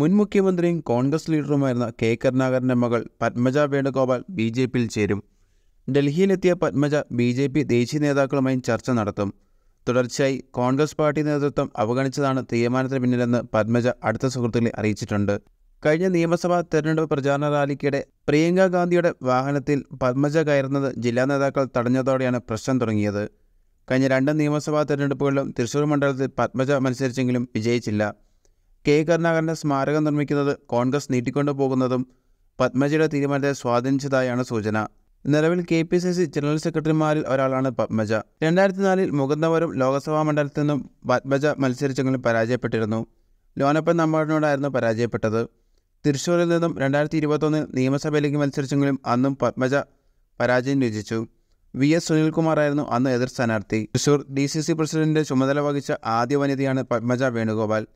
മുൻ മുഖ്യമന്ത്രിയും കോൺഗ്രസ് ലീഡറുമായിരുന്ന കെ കരുണാകരൻ്റെ മകൾ പത്മജ വേണുഗോപാൽ ബി ജെ പിയിൽ ചേരും ഡൽഹിയിലെത്തിയ പത്മജ ബി ജെ പി ദേശീയ നേതാക്കളുമായും ചർച്ച നടത്തും തുടർച്ചയായി കോൺഗ്രസ് പാർട്ടി നേതൃത്വം അവഗണിച്ചതാണ് തീരുമാനത്തിന് പിന്നിലെന്ന് പത്മജ അടുത്ത സുഹൃത്തുക്കളെ അറിയിച്ചിട്ടുണ്ട് കഴിഞ്ഞ നിയമസഭാ തെരഞ്ഞെടുപ്പ് പ്രചാരണ റാലിക്കിടെ പ്രിയങ്ക ഗാന്ധിയുടെ വാഹനത്തിൽ പത്മജ കയറുന്നത് ജില്ലാ നേതാക്കൾ തടഞ്ഞതോടെയാണ് പ്രശ്നം തുടങ്ങിയത് കഴിഞ്ഞ രണ്ട് നിയമസഭാ തെരഞ്ഞെടുപ്പുകളിലും തൃശൂർ മണ്ഡലത്തിൽ പത്മജ മത്സരിച്ചെങ്കിലും വിജയിച്ചില്ല കെ കരുണാകരൻ്റെ സ്മാരകം നിർമ്മിക്കുന്നത് കോൺഗ്രസ് നീട്ടിക്കൊണ്ടു പോകുന്നതും പത്മജയുടെ തീരുമാനത്തെ സ്വാധീനിച്ചതായാണ് സൂചന നിലവിൽ K P C C general സെക്രട്ടറിമാരിൽ ഒരാളാണ് പത്മജ രണ്ടായിരത്തി നാലിൽ മുകുന്ദവരും ലോക്സഭാ മണ്ഡലത്തിൽ നിന്നും പത്മജ മത്സരിച്ചെങ്കിലും പരാജയപ്പെട്ടിരുന്നു ലോനപ്പൻ നമ്പാടിനോടായിരുന്നു പരാജയപ്പെട്ടത് തൃശ്ശൂരിൽ നിന്നും രണ്ടായിരത്തി ഇരുപത്തൊന്നിൽ നിയമസഭയിലേക്ക് മത്സരിച്ചെങ്കിലും അന്നും പത്മജ പരാജയം രചിച്ചു വി എസ് സുനിൽകുമാറായിരുന്നു അന്ന് എതിർ സ്ഥാനാർത്ഥി തൃശൂർ ഡി സി സി പ്രസിഡന്റിന്റെ ചുമതല വഹിച്ച ആദ്യ വനിതയാണ് പത്മജ വേണുഗോപാൽ